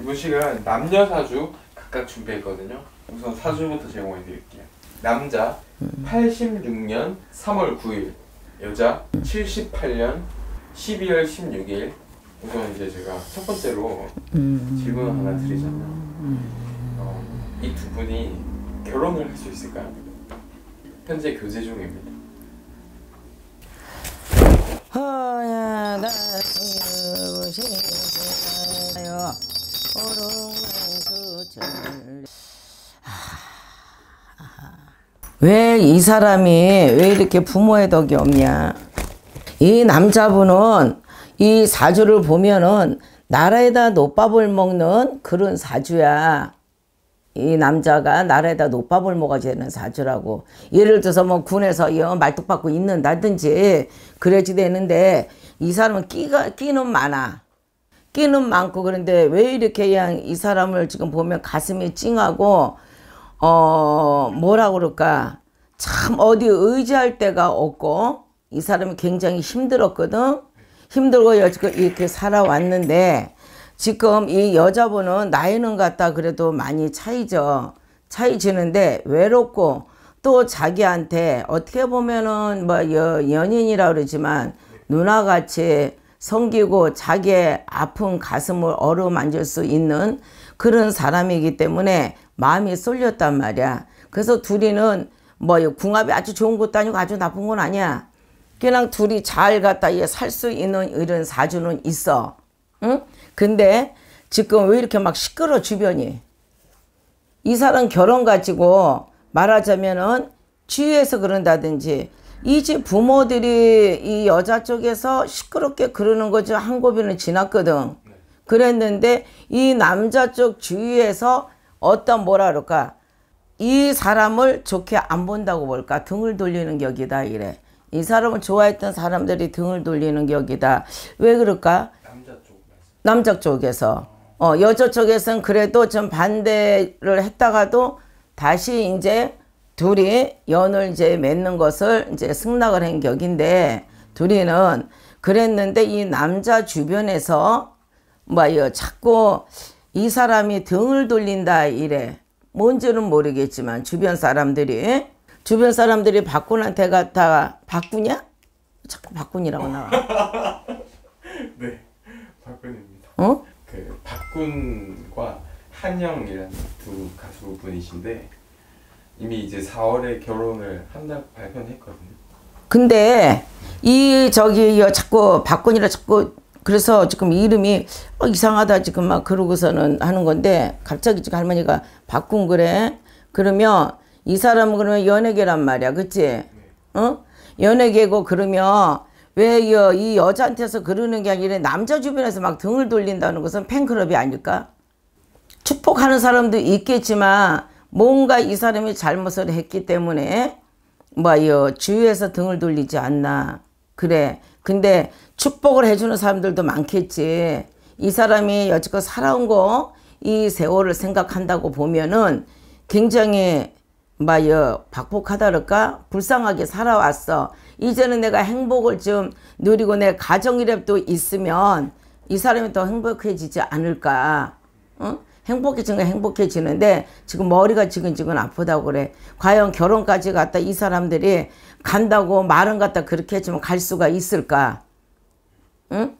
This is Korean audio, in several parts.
이번 시간 남녀 사주 각각 준비했거든요. 우선 사주부터 제공해 드릴게요. 남자 86년 3월 9일, 여자 78년 12월 16일. 우선 이제 제가 첫 번째로 질문 하나 드리자면 어, 이두 분이 결혼을 할 수 있을까요? 현재 교제 중입니다. 허야가 수고시요 왜이 사람이 왜 이렇게 부모의 덕이 없냐 이 남자분은 이 사주를 보면은 나라에다 노밥을 먹는 그런 사주야 이 남자가 나라에다 노밥을 먹어지는 사주라고 예를 들어서 뭐 군에서 말뚝 받고 있는다든지 그래지 되는데 이 사람은 끼가 끼는 많아 끼는 많고 그런데 왜 이렇게 그냥 이 사람을 지금 보면 가슴이 찡하고 어 뭐라 그럴까 참 어디 의지할 데가 없고 이 사람이 굉장히 힘들었거든 힘들고 여지껏 이렇게 살아왔는데 지금 이 여자분은 나이는 같다 그래도 많이 차이죠 차이지는데 외롭고 또 자기한테 어떻게 보면은 뭐 여, 연인이라 그러지만 누나같이 섬기고 자기의 아픈 가슴을 어루만질 수 있는 그런 사람이기 때문에 마음이 쏠렸단 말이야. 그래서 둘이는 뭐 궁합이 아주 좋은 것도 아니고 아주 나쁜 건 아니야. 그냥 둘이 잘갔다살 수 있는 이런 사주는 있어. 응? 근데 지금 왜 이렇게 막 시끄러 주변이. 이 사람 결혼 가지고 말하자면은 주위에서 그런다든지 이집 부모들이 이 여자 쪽에서 시끄럽게 그러는 거죠한 고비는 지났거든. 그랬는데 이 남자 쪽 주위에서 어떤 뭐라 그럴까 이 사람을 좋게 안 본다고 볼까 등을 돌리는 격이다 이래 이 사람을 좋아했던 사람들이 등을 돌리는 격이다 왜 그럴까 남자 쪽 남자 쪽에서 어 여자 쪽에서는 그래도 좀 반대를 했다가도 다시 이제 둘이 연을 이제 맺는 것을 이제 승낙을 한 격인데 둘이는 그랬는데 이 남자 주변에서 뭐 자꾸 이 사람이 등을 돌린다 이래 뭔지는 모르겠지만 주변 사람들이 주변 사람들이 박군한테 갔다 박군이야? 자꾸 박군이라고 나와. 네, 박군입니다. 어? 그 박군과 한영이라는 두 가수분이신데 이미 이제 4월에 결혼을 한다고 발표했거든요. 근데 이 저기 자꾸 박건이라 자꾸 그래서 지금 이름이 어, 이상하다 지금 막 그러고서는 하는 건데 갑자기 지금 할머니가 바꾼 그래 그러면 이 사람은 그러면 연예계란 말이야 그치 네. 어 연예계고 그러면 왜이 이 여자한테서 그러는 게 아니라 남자 주변에서 막 등을 돌린다는 것은 팬클럽이 아닐까 축복하는 사람도 있겠지만 뭔가 이 사람이 잘못을 했기 때문에 뭐요 주위에서 등을 돌리지 않나 그래 근데 축복을 해주는 사람들도 많겠지 이 사람이 여지껏 살아온 거 이 세월을 생각한다고 보면은 굉장히 마여 뭐 박복하다랄까 불쌍하게 살아왔어 이제는 내가 행복을 좀 누리고 내 가정이랍도 있으면 이 사람이 더 행복해지지 않을까 응? 행복해지는 행복해지는데 지금 머리가 지근지근 아프다고 그래. 과연 결혼까지 갔다 이 사람들이 간다고 말은 갔다 그렇게 했지만 갈 수가 있을까? 응?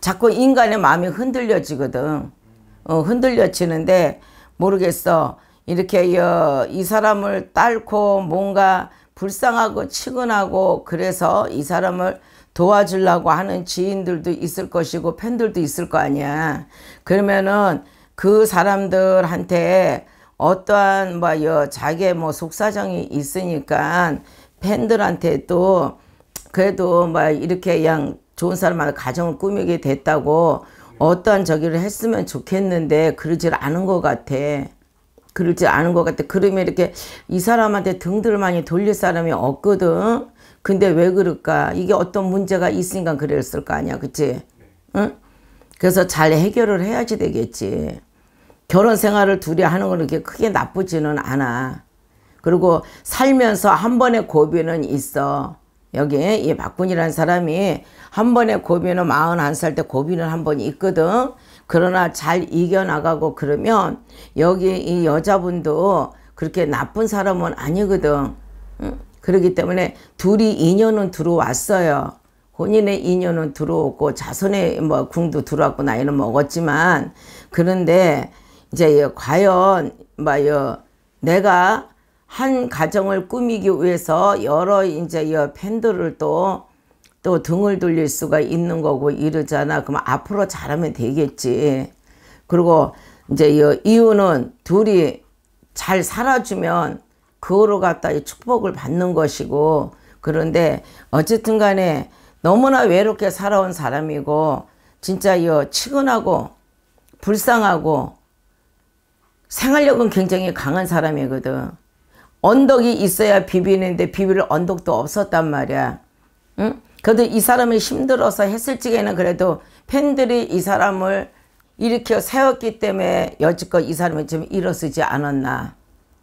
자꾸 인간의 마음이 흔들려지거든. 어, 흔들려지는데 모르겠어. 이렇게 여, 이 사람을 딸고 뭔가 불쌍하고 치근하고 그래서 이 사람을 도와주려고 하는 지인들도 있을 것이고 팬들도 있을 거 아니야. 그러면은 그 사람들한테 어떠한 뭐여 자기의 뭐 속사정이 있으니까 팬들한테 또 그래도 뭐 이렇게 그냥 좋은 사람한테 가정을 꾸미게 됐다고 어떠한 저기를 했으면 좋겠는데 그러질 않은 것 같아. 그러지 않은 것 같아. 그러면 이렇게 이 사람한테 등들 많이 돌릴 사람이 없거든. 근데 왜 그럴까? 이게 어떤 문제가 있으니까 그랬을 거 아니야, 그치? 응? 그래서 잘 해결을 해야지 되겠지. 결혼 생활을 둘이 하는 건 그렇게 크게 나쁘지는 않아. 그리고 살면서 한 번의 고비는 있어. 여기 이 박군이라는 사람이 한 번의 고비는 41살 때 고비는 한 번 있거든. 그러나 잘 이겨나가고 그러면 여기 이 여자분도 그렇게 나쁜 사람은 아니거든. 그렇기 때문에 둘이 인연은 들어왔어요. 혼인의 인연은 들어오고 자손의 뭐 궁도 들어왔고 나이는 먹었지만 그런데 이제 과연 뭐여 내가 한 가정을 꾸미기 위해서 여러 이제 여 팬들을 또 또 등을 돌릴 수가 있는 거고 이러잖아. 그럼 앞으로 잘하면 되겠지. 그리고 이제 이유는 둘이 잘 살아주면 그거로 갖다 이 축복을 받는 것이고 그런데 어쨌든 간에 너무나 외롭게 살아온 사람이고 진짜 이 치근하고 불쌍하고 생활력은 굉장히 강한 사람이거든. 언덕이 있어야 비비는데 비빌 언덕도 없었단 말이야. 응? 그래도 이 사람이 힘들어서 했을 적에는 그래도 팬들이 이 사람을 일으켜 세웠기 때문에 여지껏 이 사람이 좀 일어서지 않았나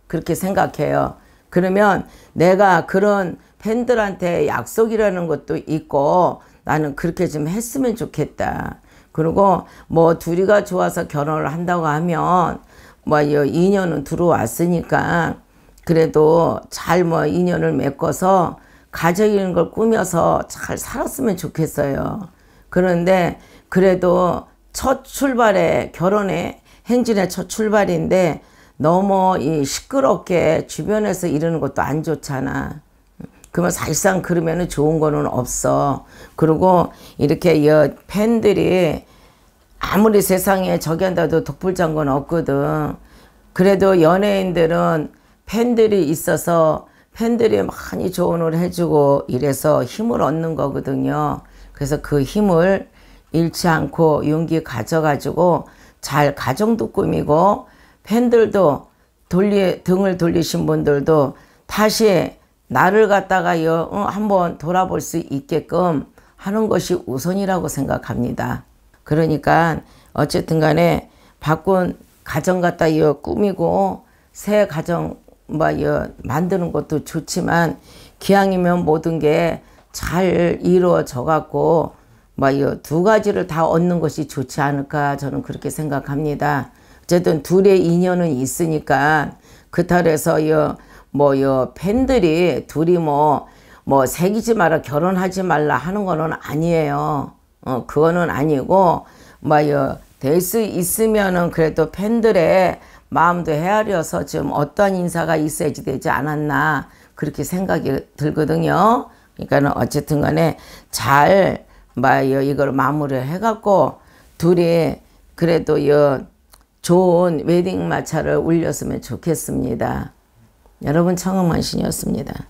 그렇게 생각해요. 그러면 내가 그런 팬들한테 약속이라는 것도 있고 나는 그렇게 좀 했으면 좋겠다. 그리고 뭐 둘이가 좋아서 결혼을 한다고 하면 뭐 인연은 들어왔으니까 그래도 잘 뭐 인연을 메꿔서 가족이라는 걸 꾸며서 잘 살았으면 좋겠어요. 그런데 그래도 첫 출발에 결혼에 행진의 첫 출발인데 너무 이 시끄럽게 주변에서 이러는 것도 안 좋잖아. 그러면 사실상 그러면은 좋은 거는 없어. 그리고 이렇게 여 팬들이 아무리 세상에 저기 한다도 독불장군 없거든. 그래도 연예인들은 팬들이 있어서 팬들이 많이 조언을 해주고 이래서 힘을 얻는 거거든요. 그래서 그 힘을 잃지 않고 용기 가져가지고 잘 가정도 꾸미고 팬들도 돌리, 등을 돌리신 분들도 다시 나를 갖다가 요 어, 한번 돌아볼 수 있게끔 하는 것이 우선이라고 생각합니다. 그러니까 어쨌든 간에 바꾼 가정 갖다 여 꾸미고 새 가정 뭐여 만드는 것도 좋지만 기왕이면 모든 게 잘 이루어져 갖고 뭐두 가지를 다 얻는 것이 좋지 않을까 저는 그렇게 생각합니다. 어쨌든 둘의 인연은 있으니까 그탈에서 여 뭐여 팬들이 둘이 뭐뭐 뭐 새기지 마라 결혼하지 말라 하는 거는 아니에요. 어 그거는 아니고 뭐여될수 있으면은 그래도 팬들의 마음도 헤아려서 좀 어떤 인사가 있어야지 되지 않았나 그렇게 생각이 들거든요. 그러니까는 어쨌든 간에 잘뭐여 이걸 마무리를 해갖고 둘이 그래도 여 좋은 웨딩 마차를 올렸으면 좋겠습니다. 여러분 청음원신이었습니다.